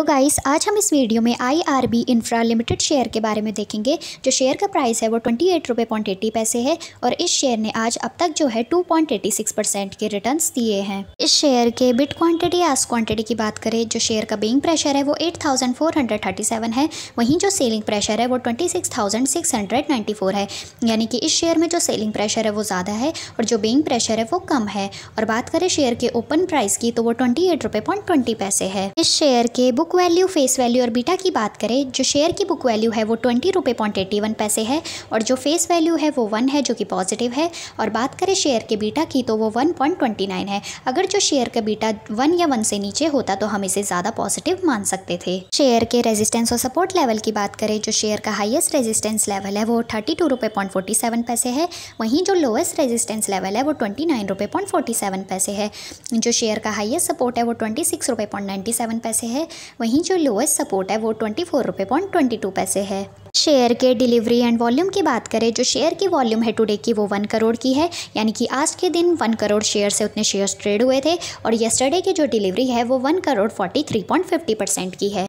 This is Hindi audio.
तो गाइस आज हम इस वीडियो में I R B infra limited share के बारे में देखेंगे जो शेयर का प्राइस है वो ट्वेंटी एट रुपये पॉइंट एट्टी पैसे है और इस शेयर ने आज अब तक जो है two point eighty six percent के रिटर्न दिए हैं इस शेयर के बिट क्वांटिटी एस क्वांटिटी की बात करें जो शेयर का बेइंग प्रेशर है वो eight thousand four hundred thirty seven है वहीं जो सेलिंग प्रेशर है वो twenty six thousand six hundred ninety four है यानी कि इस शेयर में जो सेलिंग प्रेशर है वो ज़्यादा है और जो बेइंग प्रेशर है वो कम है और बात करें शेयर के ओपन प्राइस की तो वो ट्वेंटी एट रुपये पॉइंट ट्वेंटी पैसे है इस शेयर के book book value face value और बीटा की बात करें जो शेयर की बुक वैल्यू है वो ट्वेंटी रुपये पॉइंट एट्टी वन पैसे है और जो फेस वैल्यू है वो वन है जो कि पॉजिटिव है और बात करें शेयर के बीटा की तो वो वन पॉइंट ट्वेंटी नाइन है अगर जो शेयर का बीटा वन या वन से नीचे होता तो हम इसे ज़्यादा पॉजिटिव मान सकते थे शेयर के रेजिस्टेंस और सपोर्ट लेवल की बात करें जो शेयर का हाइएस्ट रेजिस्टेंस लेवल है वो थर्टी टू रुपये पॉइंट फोर्टी सेवन पैसे है वहीं जो लोएस्ट रेजिस्टेंस लेवल है वो ट्वेंटी नाइन रुपये पॉइंट फोर्टी सेवन पैसे है जो शेयर का हाइएस्ट सपोर्ट है वो ट्वेंटी सिक्स रुपये पॉइंट नाइन्टी सेवन पैसे है वहीं जो लोएस्ट सपोर्ट है वो ट्वेंटी फोर रुपये पॉइंट ट्वेंटी टू पैसे है शेयर के डिलीवरी एंड वॉल्यूम की बात करें जो शेयर की वॉल्यूम है टुडे की वो वन करोड़ की है यानी कि आज के दिन वन करोड़ शेयर से उतने शेयर्स ट्रेड हुए थे और यस्टरडे की जो डिलीवरी है वो one crore forty three point fifty percent की है